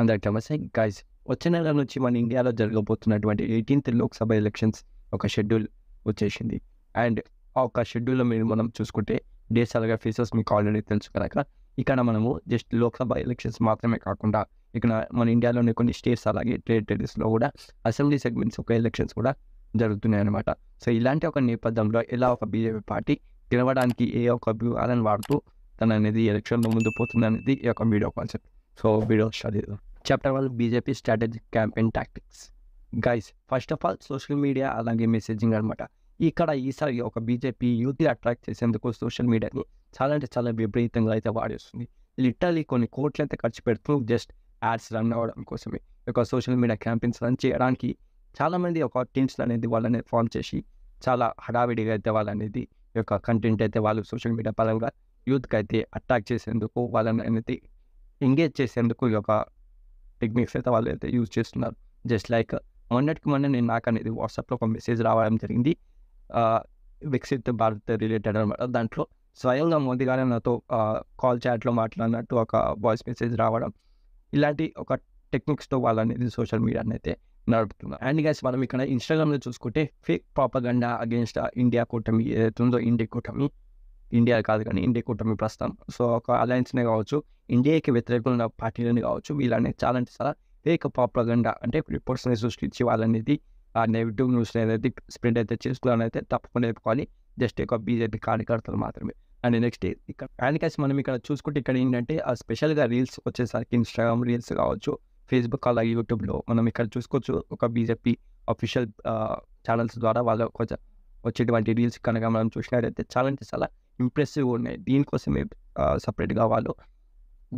అందరికి నమస్తే గైస్ వచ్చే నెల నుంచి మన ఇండియాలో జరగబోతున్నటువంటి ఎయిటీన్త్ లోక్సభ ఎలక్షన్స్ ఒక షెడ్యూల్ వచ్చేసింది అండ్ ఆ ఒక షెడ్యూల్లో మీరు మనం చూసుకుంటే డేస్ అలాగే ఫీసెస్ మీకు ఆల్రెడీ తెలుసు కనుక ఇక్కడ మనము జస్ట్ లోక్సభ ఎలక్షన్స్ మాత్రమే కాకుండా ఇక్కడ మన ఇండియాలోని కొన్ని స్టేట్స్ అలాగే టెరిటరీస్లో కూడా అసెంబ్లీ సెగ్మెంట్స్ ఒక ఎలక్షన్స్ కూడా జరుగుతున్నాయి అనమాట సో ఇలాంటి ఒక నేపథ్యంలో ఎలా ఒక బీజేపీ పార్టీ గెలవడానికి ఏ ఒక వ్యూహాలను వాడుతూ తన అనేది ఎలక్షన్లో ముందు పోతుంది అనేది ఈ యొక్క video concept so video start చేద్దాం chapter one BJP strategic campaign tactics guys first of all social media అలాగే మెసేజింగ్ అనమాట ఇక్కడ ఈసారి ఒక బీజేపీ యూత్ని అట్రాక్ట్ చేసేందుకు సోషల్ మీడియాని చాలా అంటే చాలా విపరీతంగా అయితే వాడేస్తుంది లిటరలీ కొన్ని కోట్లు అయితే ఖర్చు పెడుతూ జస్ట్ యాడ్స్ రన్ అవ్వడం కోసమే ఒక సోషల్ మీడియా క్యాంపెయిన్స్ రన్ చేయడానికి చాలామంది ఒక టీమ్స్ అనేది వాళ్ళని ఫామ్ చేసి చాలా హడావిడిగా అయితే వాళ్ళనేది యొక్క కంటెంట్ అయితే వాళ్ళు సోషల్ మీడియా పరంగా యూత్కి అయితే అట్రాక్ట్ చేసేందుకు వాళ్ళని అనేది ఎంగేజ్ చేసేందుకు ఈ యొక్క టెక్నిక్స్ అయితే వాళ్ళు అయితే యూజ్ చేస్తున్నారు జస్ట్ లైక్ మొన్నటికి మొన్న నేను నాకు అనేది వాట్సాప్లో ఒక మెసేజ్ రావడం జరిగింది వికసిత్ భారత్ రిలేటెడ్ అనమాట దాంట్లో స్వయంగా మోదీ గారే నాతో కాల్ చాట్లో మాట్లాడినట్టు ఒక వాయిస్ మెసేజ్ రావడం ఇలాంటి ఒక టెక్నిక్స్తో వాళ్ళు అనేది సోషల్ మీడియాని అయితే నడుపుతున్నారు అండ్ గైస్ మనం ఇక్కడ ఇన్స్టాగ్రామ్లో చూసుకుంటే ఫేక్ ప్రాపగండా అగేన్స్ట్ ఇండియా కూటమి ఏదైతే ఉందో ఇండియా కూటమి ఇండియా కాదు కానీ ఇండియా కూటమి ప్రస్తుతం సో ఒక అలయన్స్నే కావచ్చు ఇండియాకి వ్యతిరేకంగా పార్టీలని కావచ్చు వీళ్ళని చాలా అంటే చాలా ఫేక్ పాపులర్గా అంటే రిపోర్ట్స్ని సృష్టించి వాళ్ళనేది ఆ నెగిటివ్ న్యూస్ అనేది స్ప్రెడ్ అయితే చేసుకోవాలని అయితే తప్పకుండా చెప్పుకోవాలి జస్ట్ ఒక బీజేపీ కార్యకర్తలు మాత్రమే అండ్ నెక్స్ట్ ఇక్కడ యానికైస్ మనం ఇక్కడ చూసుకుంటే ఇక్కడ ఏంటంటే ఆ స్పెషల్గా రీల్స్ వచ్చేసరికి ఇన్స్టాగ్రామ్ రీల్స్ కావచ్చు ఫేస్బుక్ అలాగే యూట్యూబ్లో మనం ఇక్కడ చూసుకోవచ్చు ఒక బీజేపీ అఫీషియల్ ఛానల్స్ ద్వారా వాళ్ళ వచ్చేటువంటి రీల్స్ కనుక మనం చూసినట్టయితే చాలా అంటే చాలా ఇంప్రెసివ్ ఉన్నాయి దీనికోసమే సపరేట్గా వాళ్ళు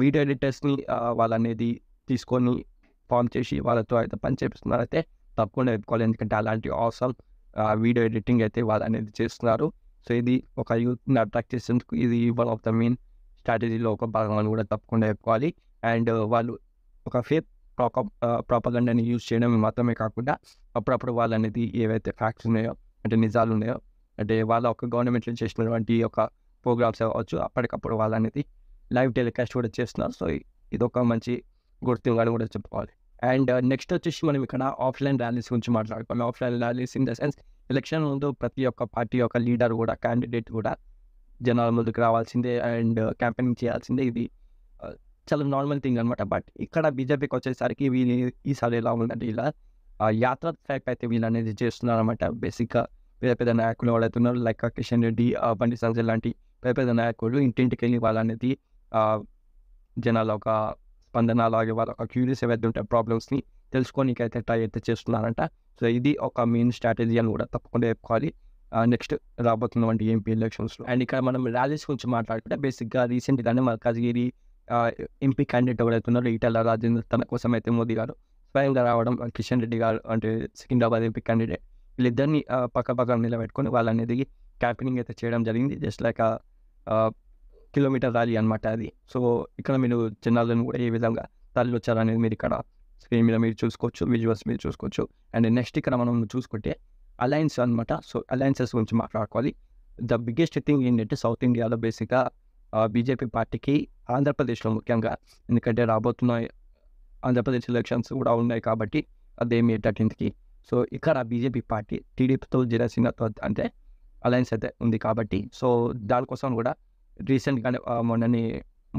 వీడియో ఎడిటర్స్ని వాళ్ళు అనేది తీసుకొని ఫామ్ చేసి వాళ్ళతో అయితే పని అయితే తప్పకుండా చెప్పుకోవాలి ఎందుకంటే అలాంటి అవసరం వీడియో ఎడిటింగ్ అయితే వాళ్ళు అనేది చేస్తున్నారు సో ఇది ఒక యూత్ని అట్రాక్ట్ చేసేందుకు ఇది వన్ ఆఫ్ ద మెయిన్ స్ట్రాటజీలో ఒక భాగం కూడా తప్పకుండా చెప్పుకోవాలి అండ్ వాళ్ళు ఒక ఫేక్ ప్రాప ప్రాపగండాని యూజ్ చేయడం మాత్రమే కాకుండా అప్పుడప్పుడు వాళ్ళు అనేది ఏవైతే ఫ్యాక్ట్స్ ఉన్నాయో అంటే నిజాలు ఉన్నాయో అంటే వాళ్ళ ఒక నుంచి చేసినటువంటి ఒక ప్రోగ్రామ్స్ అవ్వచ్చు అప్పటికప్పుడు వాళ్ళు అనేది లైవ్ టెలికాస్ట్ కూడా చేస్తున్నారు సో ఇది ఒక మంచి గుర్తింపు అని కూడా చెప్పుకోవాలి అండ్ నెక్స్ట్ uh, వచ్చేసి మనం ఇక్కడ ఆఫ్లైన్ ర్యాలీస్ గురించి మాట్లాడుకోవాలి offline rallies in the sense election ముందు ప్రతి ఒక్క పార్టీ యొక్క లీడర్ కూడా క్యాండిడేట్ కూడా జనాల ముందుకు రావాల్సిందే అండ్ క్యాంపెయినింగ్ uh, చేయాల్సిందే ఇది uh, చాలా నార్మల్ థింగ్ అనమాట బట్ ఇక్కడ బీజేపీకి వచ్చేసరికి వీళ్ళు ఈసారి ఎలా ఉందంటే ఇలా యాత్ర ట్రాక్ అయితే వీళ్ళు అనేది చేస్తున్నారు అనమాట బేసిక్గా పెద్ద పెద్ద నాయకులు వాడుతున్నారు లైక్ కిషన్ రెడ్డి బండి సంజయ్ లాంటి పెద్ద పెద్ద నాయకులు ఇంటింటికి వెళ్ళి వాళ్ళనేది జనాల ఒక స్పందన అలాగే వాళ్ళ ఒక క్యూరియస్ ఏవైతే ఉంటాయి ప్రాబ్లమ్స్ని తెలుసుకోనికి అయితే ట్రై అయితే చేస్తున్నారంట సో ఇది ఒక మెయిన్ స్ట్రాటజీ అని కూడా తప్పకుండా చెప్పుకోవాలి నెక్స్ట్ రాబోతున్నటువంటి ఎంపీ ఎలక్షన్స్లో అండ్ ఇక్కడ మనం ర్యాలీస్ గురించి మాట్లాడుకుంటే బేసిక్గా రీసెంట్గానే మల్కాజ్గిరి ఎంపీ క్యాండిడేట్ ఎవరైతున్నారో ఈటల రాజేందర్ తన కోసం అయితే మోదీ గారు స్వయంగా రావడం కిషన్ రెడ్డి గారు అంటే సికింద్రాబాద్ ఎంపీ క్యాండిడేట్ వీళ్ళిద్దరిని పక్క పక్కన నిలబెట్టుకొని వాళ్ళని దిగి క్యాంపెనింగ్ అయితే చేయడం జరిగింది జస్ట్ లైక్ కిలోమీటర్ ర్యాలీ అనమాట అది సో ఇక్కడ మీరు జనాలను కూడా ఏ విధంగా అనేది మీరు ఇక్కడ స్క్రీన్ మీద మీరు చూసుకోవచ్చు విజువల్స్ మీరు చూసుకోవచ్చు అండ్ నెక్స్ట్ ఇక్కడ మనం చూసుకుంటే అలయన్స్ అనమాట సో అలయన్సెస్ గురించి మాట్లాడుకోవాలి ద బిగ్గెస్ట్ థింగ్ ఏంటంటే సౌత్ ఇండియాలో బేసిక్గా బీజేపీ పార్టీకి ఆంధ్రప్రదేశ్లో ముఖ్యంగా ఎందుకంటే రాబోతున్న ఆంధ్రప్రదేశ్ ఎలక్షన్స్ కూడా ఉన్నాయి కాబట్టి అదేమి థర్టీన్త్కి సో ఇక్కడ బీజేపీ పార్టీ టీడీపీతో జనసేనతో అంటే అలయన్స్ అయితే ఉంది కాబట్టి సో దానికోసం కూడా రీసెంట్గానే మొన్నని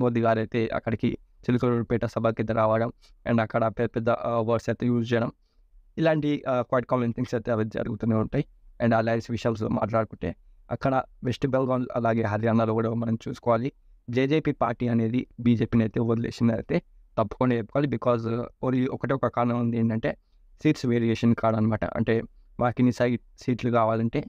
మోదీ గారు అయితే అక్కడికి చిలుకూరుపేట సభకి రావడం అండ్ అక్కడ పెద్ద పెద్ద వర్డ్స్ అయితే యూజ్ చేయడం ఇలాంటి క్వైట్ కామన్ థింగ్స్ అయితే అవి జరుగుతూనే ఉంటాయి అండ్ అలయన్స్ విషయాలు మాట్లాడుకుంటే అక్కడ వెస్ట్ బెంగాల్ అలాగే హర్యానాలో కూడా మనం చూసుకోవాలి జేజేపీ పార్టీ అనేది బీజేపీని అయితే వదిలేసింది అయితే తప్పకుండా చెప్పుకోవాలి బికాజ్ ఒకటే ఒక కారణం ఉంది ఏంటంటే సీట్స్ వేరియేషన్ కాడనమాట అనమాట అంటే వాకిని సైడ్ సీట్లు కావాలంటే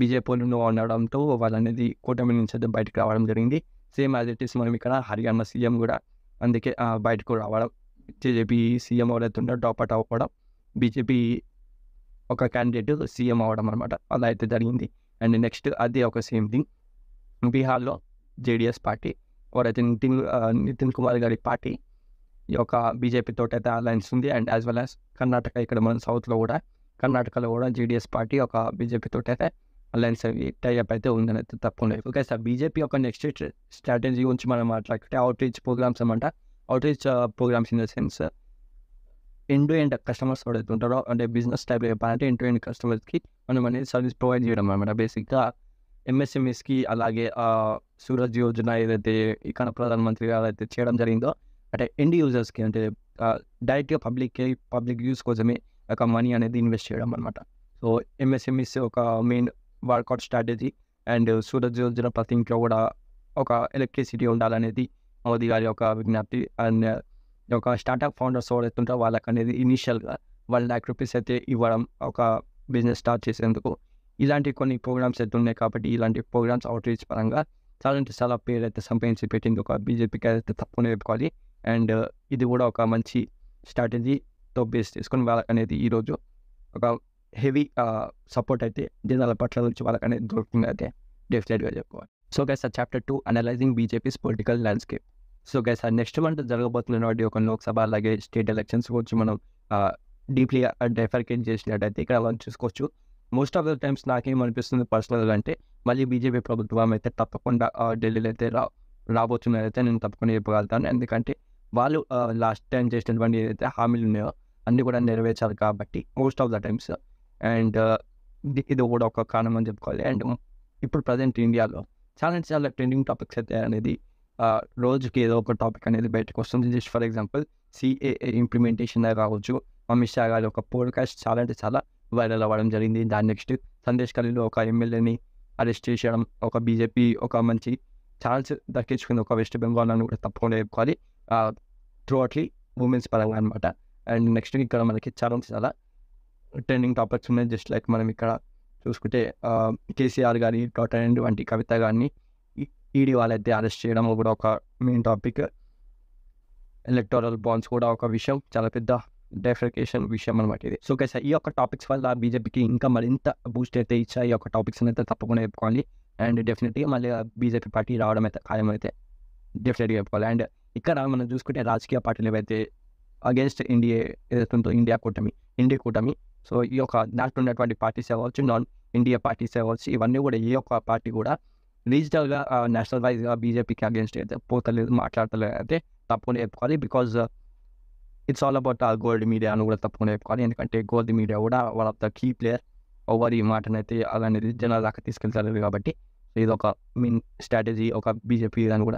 బీజేపీలో ఉండడంతో వాళ్ళనేది కూటమి నుంచి అయితే బయటకు రావడం జరిగింది సేమ్ యాజ్ ఇట్ ఇస్ మనం ఇక్కడ హర్యానా సీఎం కూడా అందుకే బయటకు రావడం జేజేపీ సీఎం డ్రాప్ అవుట్ అవ్వడం బీజేపీ ఒక క్యాండిడేట్ సీఎం అవ్వడం అనమాట అలా అయితే జరిగింది అండ్ నెక్స్ట్ అదే ఒక సేమ్ థింగ్ బీహార్లో జేడిఎస్ పార్టీ ఎవరైతే నితిన్ నితిన్ కుమార్ గారి పార్టీ ఈ యొక్క బీజేపీ తోటి అయితే అలయన్స్ ఉంది and as well as Karnataka ఇక్కడ మనం సౌత్లో కూడా కర్ణాటకలో కూడా జేడీఎస్ పార్టీ ఒక బీజేపీ తోటి అయితే అలయన్స్ అవి టైఅప్ అయితే ఉందని అయితే తప్పకుండా ఓకే సార్ బీజేపీ యొక్క నెక్స్ట్ స్ట్రాటజీ గురించి మనం మాట్లాడుకుంటే అవుట్ రీచ్ ప్రోగ్రామ్స్ అనమాట outreach programmes in the sense end to end customers ఎవరైతే ఉంటారో అంటే బిజినెస్ టైప్లో చెప్పాలంటే ఎండ్ టు ఎండ్ కస్టమర్స్కి మనం అనేది సర్వీస్ ప్రొవైడ్ చేయడం అనమాట బేసిక్గా ఎంఎస్ఎంఎస్కి అలాగే సూరజ్ యోజన ఏదైతే ఇక్కడ ప్రధానమంత్రి గారు అయితే చేయడం జరిగిందో అంటే ఎండ్ యూజర్స్కి అంటే డైరెక్ట్గా పబ్లిక్కి పబ్లిక్ యూస్ కోసమే ఒక మనీ అనేది ఇన్వెస్ట్ చేయడం అనమాట సో ఎంఎస్ఎంఈస్ ఒక main workout strategy and Suraj Yojana ప్రతి ఇంట్లో కూడా ఒక ఎలక్ట్రిసిటీ ఉండాలనేది మోదీ గారి ఒక విజ్ఞప్తి అండ్ ఒక స్టార్టప్ ఫౌండర్స్ ఎవరైతుంటారో వాళ్ళకి అనేది ఇనీషియల్గా వన్ ల్యాక్ రూపీస్ అయితే ఇవ్వడం ఒక బిజినెస్ స్టార్ట్ చేసేందుకు ఇలాంటి కొన్ని ప్రోగ్రామ్స్ అయితే ఉన్నాయి కాబట్టి ఇలాంటి ప్రోగ్రామ్స్ రీచ్ పరంగా చాలా అంటే చాలా పేరు అయితే సంపాదించి పెట్టింది ఒక బీజేపీకి అయితే తప్పు చెప్పుకోవాలి అండ్ ఇది కూడా ఒక మంచి స్ట్రాటజీతో బేస్ చేసుకొని వాళ్ళకి అనేది ఈరోజు ఒక హెవీ సపోర్ట్ అయితే జనాల పట్ల నుంచి వాళ్ళకి అనేది దొరుకుతుంది అయితే డెఫినెట్గా చెప్పుకోవాలి సో గైస్ ఆ chapter two analysing BJP's political landscape so guys ఆ నెక్స్ట్ మంత్ జరగబోతున్న ఒక లోక్సభ అలాగే స్టేట్ ఎలక్షన్స్ గురించి మనం డీప్లీ డెఫర్కేట్ చేసినట్టయితే ఇక్కడ మనం చూసుకోవచ్చు మోస్ట్ ఆఫ్ ద టైమ్స్ నాకేమనిపిస్తుంది పర్సనల్గా అంటే మళ్ళీ బీజేపీ ప్రభుత్వం అయితే తప్పకుండా ఢిల్లీలో అయితే రా రాబోతున్నదైతే నేను తప్పకుండా చెప్పగలుగుతాను ఎందుకంటే వాళ్ళు లాస్ట్ టైం చేసినటువంటి ఏదైతే హామీలు ఉన్నాయో అన్నీ కూడా నెరవేర్చాలి కాబట్టి most of the times and ఇది కూడా ఒక కారణం అని చెప్పుకోవాలి అండ్ ఇప్పుడు ప్రజెంట్ ఇండియాలో చాలా చాలా ట్రెండింగ్ టాపిక్స్ అయితే అనేది రోజుకి ఏదో ఒక టాపిక్ అనేది బయటకు వస్తుంది just for example CAA implementation కావచ్చు అమిత్ షా గారి ఒక పోడ్కాస్ట్ చాలా అంటే చాలా వైరల్ అవ్వడం జరిగింది దాని నెక్స్ట్ సందేశ్ కలిలో ఒక ఎమ్మెల్యేని అరెస్ట్ చేసేయడం ఒక బీజేపీ ఒక మంచి ఛాన్స్ దక్కించుకుంది ఒక వెస్ట్ బెంగాల్ అని కూడా తప్పకుండా చెప్పుకోవాలి త్రూఅట్లీ ఉమెన్స్ పరంగా అనమాట అండ్ నెక్స్ట్ ఇక్కడ మనకి చాలా చాలా ట్రెండింగ్ టాపిక్స్ ఉన్నాయి జస్ట్ లైక్ మనం ఇక్కడ చూసుకుంటే కేసీఆర్ గారి అండ్ వంటి కవిత గారిని ఈడీ వాళ్ళైతే అరెస్ట్ చేయడం కూడా ఒక మెయిన్ టాపిక్ ఎలక్టోరల్ బాండ్స్ కూడా ఒక విషయం చాలా పెద్ద డెఫికేషన్ విషయం అనమాట ఇది సో కేసీఆర్ ఈ యొక్క టాపిక్స్ వల్ల బీజేపీకి ఇంకా మరింత బూస్ట్ అయితే ఇచ్చా ఈ యొక్క టాపిక్స్ అయితే తప్పకుండా చెప్పుకోవాలి అండ్ డెఫినెట్గా మళ్ళీ బీజేపీ పార్టీ రావడం అయితే ఖాయం అయితే డెఫినెట్గా చెప్పుకోవాలి అండ్ ఇక మనం చూసుకుంటే రాజకీయ పార్టీలు ఎబైట్ అగైన్స్ట్ ఇండియా ఇదంతూ ఇండియా కోటమీ ఇండియా కోటమీ సో ఈ ఒక నాట్ ఉన్నటువంటి పార్టీస్ అవచ్చు నాన్ ఇండియా పార్టీస్ అవచ్చు ఇవన్నీ కూడా ఈ ఒక పార్టీ కూడా రిజిటల్ గా నేషనల్ వైస్ గా బీజేపీ కి అగైన్స్ట్ ఏదో పోలిటి మాట్లాడుతలేతే తప్పని చెప్పాలి because it's all about gold media అనుకుంటే తప్పని చెప్పాలి ఎందుకంటే గోల్డ్ మీడియా ఎవడ what of the key player our you మాటనేతే అలా ని జనాలకి స్కిల్స్ జరుగుతాయి కాబట్టి సో ఇది ఒక మిన్ స్ట్రాటజీ ఒక బీజేపీ అనుకు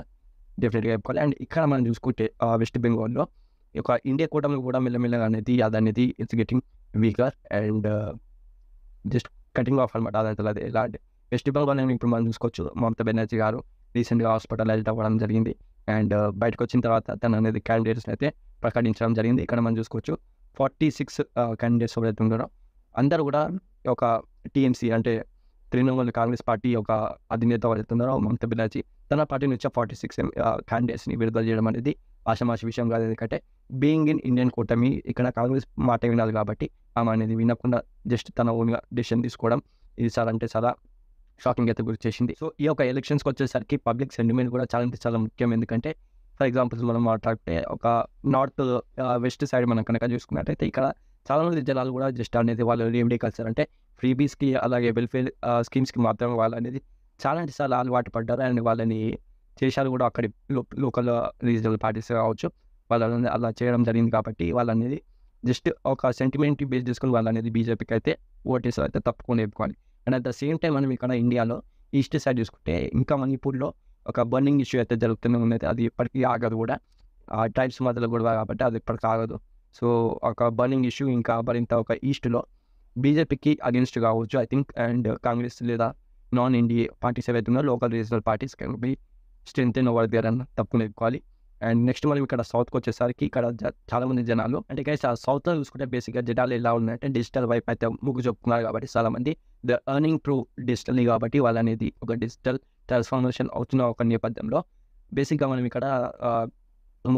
డెఫినెట్గా చెప్పుకోవాలి అండ్ ఇక్కడ మనం చూసుకుంటే వెస్ట్ బెంగాల్లో ఒక ఇండియా కూటమి కూడా మెల్లమెల్లగా అనేది అదనేది it's getting weaker and just cutting off అనమాట అదంతా అది ఎలా అంటే వెస్ట్ బెంగాల్ అనేది ఇప్పుడు మనం చూసుకోవచ్చు మమతా బెనర్జీ గారు రీసెంట్గా హాస్పిటలైజ్ అవ్వడం జరిగింది అండ్ uh, బయటకు వచ్చిన తర్వాత తను అనేది క్యాండిడేట్స్ని అయితే ప్రకటించడం జరిగింది ఇక్కడ మనం చూసుకోవచ్చు ఫార్టీ సిక్స్ క్యాండిడేట్స్ ఎవరైతే ఉన్నారో అందరూ కూడా ఒక టీఎంసీ అంటే తృణమూల్ కాంగ్రెస్ పార్టీ ఒక అధినేత ఎవరైతున్నారో మమతా బెనర్జీ తన పార్టీ నుంచి ఫార్టీ సిక్స్ క్యాండిడేట్స్ని విడుదల చేయడం అనేది ఆషమాషి విషయం కాదు ఎందుకంటే బీయింగ్ ఇన్ ఇండియన్ కూటమి ఇక్కడ కాంగ్రెస్ మాట వినాలి కాబట్టి ఆమె అనేది వినకుండా జస్ట్ తన ఓన్గా డిసిషన్ తీసుకోవడం ఇది చాలా అంటే చాలా షాకింగ్ అయితే గురి చేసింది సో ఈ యొక్క ఎలక్షన్స్కి వచ్చేసరికి పబ్లిక్ సెంటిమెంట్ కూడా చాలా అంటే చాలా ముఖ్యం ఎందుకంటే ఫర్ ఎగ్జాంపుల్స్ మనం మాట్లాడితే ఒక నార్త్ వెస్ట్ సైడ్ మనం కనుక చూసుకున్నట్టయితే ఇక్కడ చాలామంది జనాలు కూడా జస్ట్ అనేది వాళ్ళు ఏమిటి కలిసారు అంటే ఫ్రీబీస్కి అలాగే వెల్ఫేర్ స్కీమ్స్కి మాత్రమే వాళ్ళు అనేది చాలా చాలా అలవాటు పడ్డారు అండ్ వాళ్ళని చేశారు కూడా అక్కడి లోకల్ రీజనల్ పార్టీస్ కావచ్చు వాళ్ళని అలా చేయడం జరిగింది కాబట్టి వాళ్ళు అనేది జస్ట్ ఒక సెంటిమెంట్ బేస్ చేసుకుని వాళ్ళు అనేది బీజేపీకి అయితే ఓటేసారు అయితే తప్పకుండా చెప్పుకోవాలి and at the same time మనం ఇక్కడ ఇండియాలో ఈస్ట్ సైడ్ చూసుకుంటే ఇంకా మణిపూర్లో ఒక బర్నింగ్ ఇష్యూ అయితే జరుగుతూనే ఉన్నది అది ఇప్పటికీ ఆగదు కూడా ట్రైబ్స్ మధ్యలో కూడా కాబట్టి అది ఇప్పటికీ ఆగదు సో ఒక బర్నింగ్ ఇష్యూ ఇంకా మరింత ఒక ఈస్ట్లో బీజేపీకి అగెన్స్ట్ కావచ్చు ఐ థింక్ అండ్ కాంగ్రెస్ లేదా నాన్ ఇండియా పార్టీస్ ఏవైతే local regional parties can be strength in over దగ్గర అన్న తప్పుకునే అండ్ నెక్స్ట్ మనం ఇక్కడ సౌత్కి వచ్చేసరికి ఇక్కడ చాలామంది జనాలు అంటే గైస్ ఆ సౌత్లో చూసుకుంటే బేసిక్గా జనాలు ఎలా ఉన్నాయంటే డిజిటల్ వైపు అయితే ముగ్గు చెప్పుకున్నారు కాబట్టి చాలామంది ద ఎర్నింగ్ ప్రూ డిజిటల్ని కాబట్టి వాళ్ళు అనేది ఒక డిజిటల్ ట్రాన్స్ఫార్మేషన్ అవుతున్న ఒక నేపథ్యంలో బేసిక్గా మనం ఇక్కడ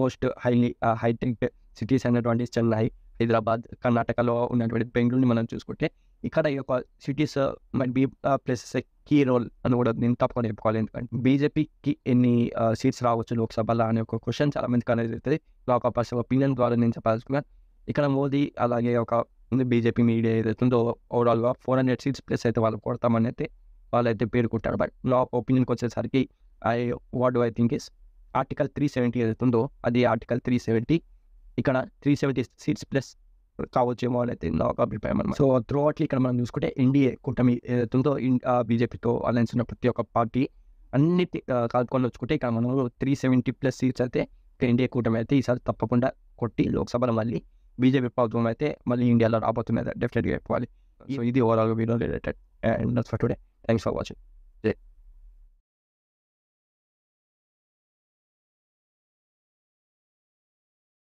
మోస్ట్ హైలీ హైటెక్ సిటీస్ అనేటువంటి చెన్నై హైదరాబాద్ కర్ణాటకలో ఉన్నటువంటి బెంగళూరుని మనం చూసుకుంటే ఇక్కడ ఈ యొక్క సిటీస్ మరి బీ ప్లేసెస్ కీ రోల్ అని కూడా నేను తప్పకుండా చెప్పుకోవాలి ఎందుకంటే బీజేపీకి ఎన్ని సీట్స్ రావచ్చు లోక్సభలో అనే ఒక క్వశ్చన్ చాలా మందికి అనేది అవుతుంది నా ఒక పర్సన్ ఒపీనియన్ ద్వారా నేను చెప్పాల్సుకున్నాను ఇక్కడ మోదీ అలాగే ఒక బీజేపీ మీడియా ఏదైతుందో ఓవరాల్గా ఫోర్ హండ్రెడ్ సీట్స్ ప్లస్ అయితే వాళ్ళు కొడతామని అయితే వాళ్ళు అయితే పేర్కొంటారు బట్ లో ఒపీనియన్కి వచ్చేసరికి I what do I think is article three seventy ఏదైతుందో అది ఆర్టికల్ త్రీ సెవెంటీ ఇక్కడ త్రీ సెవెంటీ సీట్స్ ప్లస్ కావచ్చేమో అనేది నా ఒక అభిప్రాయం అనమాట సో త్రూ అవుట్లు ఇక్కడ మనం చూసుకుంటే ఎన్డీఏ కూటమి ఏదైతుందో బీజేపీతో అలయన్స్ ఉన్న ప్రతి ఒక్క పార్టీ అన్నిటి కలుపుకొని వచ్చుకుంటే ఇక్కడ మనం త్రీ సెవెంటీ ప్లస్ సీట్స్ అయితే ఎన్డీఏ కూటమి అయితే ఈసారి తప్పకుండా కొట్టి లోక్సభలో మళ్ళీ బీజేపీ ప్రభుత్వం అయితే మళ్ళీ ఇండియాలో రాబోతున్నది డెఫినెట్గా చెప్పాలి సో ఇది ఓవరాల్గా video related and for today thanks for watching